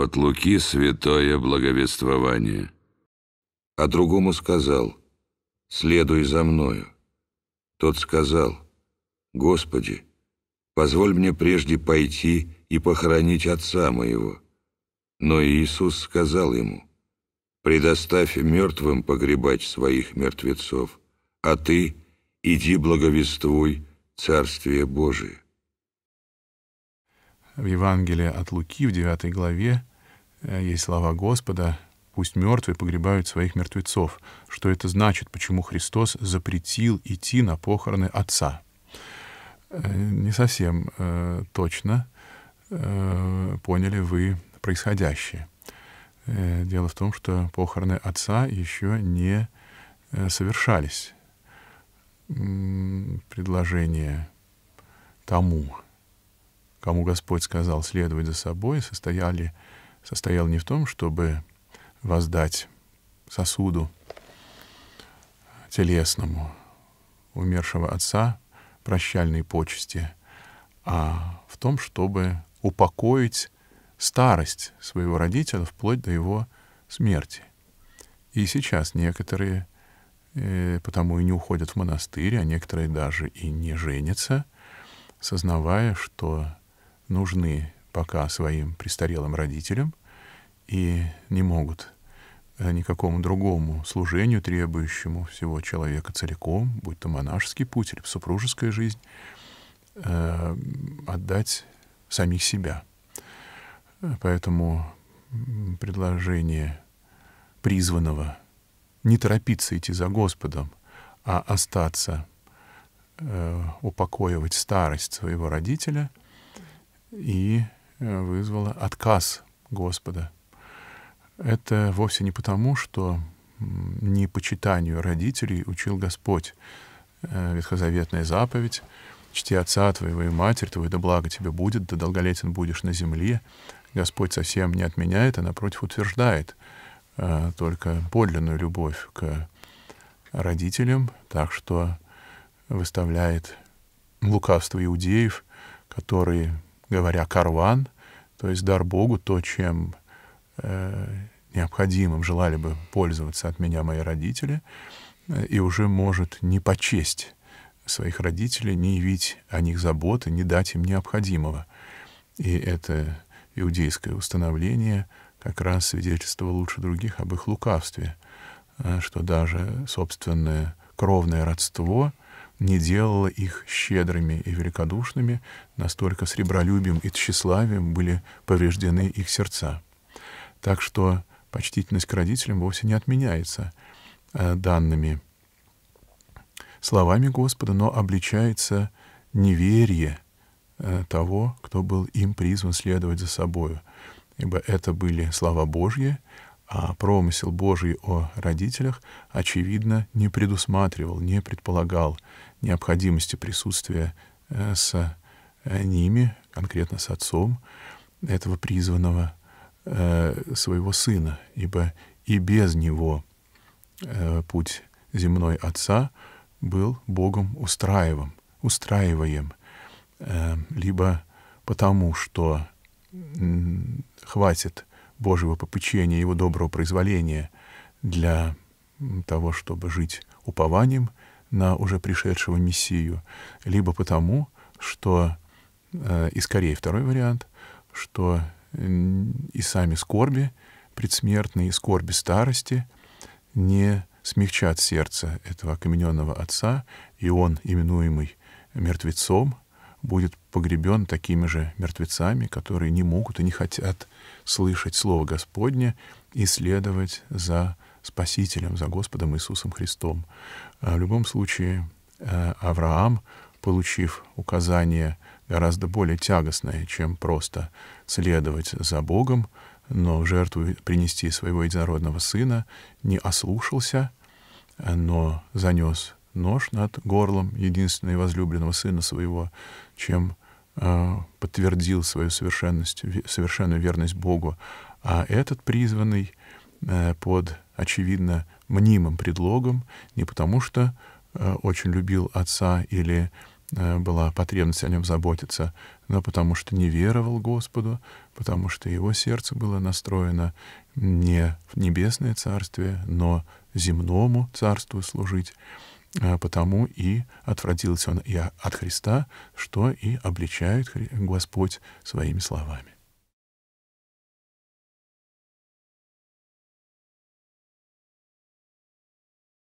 От Луки святое благовествование. А другому сказал, «Следуй за мною». Тот сказал, «Господи, позволь мне прежде пойти и похоронить отца моего». Но Иисус сказал ему, «Предоставь мертвым погребать своих мертвецов, а ты иди благовествуй Царствие Божие». В Евангелии от Луки в 9 главе Э, есть слова Господа, пусть мертвые погребают своих мертвецов. Что это значит? Почему Христос запретил идти на похороны Отца? Э, не совсем э, точно э, поняли вы происходящее. Э, дело в том, что похороны Отца еще не совершались. Предложение тому, кому Господь сказал следовать за собой, состояли э, состоял не в том, чтобы воздать сосуду телесному умершего отца прощальной почести, а в том, чтобы упокоить старость своего родителя вплоть до его смерти. И сейчас некоторые э, потому и не уходят в монастырь, а некоторые даже и не женятся, сознавая, что нужны пока своим престарелым родителям и не могут э, никакому другому служению, требующему всего человека целиком, будь то монашеский путь или супружеская жизнь, э, отдать самих себя. Поэтому предложение призванного не торопиться идти за Господом, а остаться, э, упокоивать старость своего родителя и Э, вызвало отказ Господа. Это вовсе не потому, что не почитанию родителей учил Господь. Э, ветхозаветная заповедь «Чти отца твоего и матерь твою, да благо тебе будет, да долголетен будешь на земле». Господь совсем не отменяет, а напротив утверждает э, только подлинную любовь к родителям, так что выставляет лукавство иудеев, которые говоря «карван», то есть дар Богу то, чем э, необходимым желали бы пользоваться от меня мои родители, э, и уже может не почесть своих родителей, не явить о них заботы, не дать им необходимого. И это иудейское установление как раз свидетельствовало лучше других об их лукавстве, э, что даже собственное кровное родство не делало их щедрыми и великодушными, настолько с и тщеславием были повреждены их сердца. Так что почтительность к родителям вовсе не отменяется э, данными словами Господа, но обличается неверие э, того, кто был им призван следовать за собою, ибо это были слова Божьи, а промысел Божий о родителях, очевидно, не предусматривал, не предполагал необходимости присутствия э, с э, ними, конкретно с отцом этого призванного э, своего сына, ибо и без него путь земной отца был Богом устраиваем, устраиваем, либо потому что хватит Божьего попечения, его доброго произволения для того, чтобы жить упованием на уже пришедшего Мессию, либо потому, что, э, и скорее второй вариант, что э, и сами скорби предсмертные, и скорби старости не смягчат сердце этого окамененного отца, и он, именуемый мертвецом, будет погребен такими же мертвецами, которые не могут и не хотят слышать Слово Господне и следовать за Спасителем, за Господом Иисусом Христом. А в любом случае, э, Авраам, получив указание гораздо более тягостное, чем просто следовать за Богом, но в жертву принести своего единородного сына, не ослушался, э, но занес нож над горлом единственного и возлюбленного сына своего, чем э, подтвердил свою совершенность, совершенную верность Богу. А этот призванный э, под, очевидно, мнимым предлогом, не потому что э, очень любил отца или э, была потребность о нем заботиться, но потому что не веровал Господу, потому что его сердце было настроено не в небесное царствие, но земному царству служить. А потому и отвратился он и от Христа, что и обличает Господь своими словами.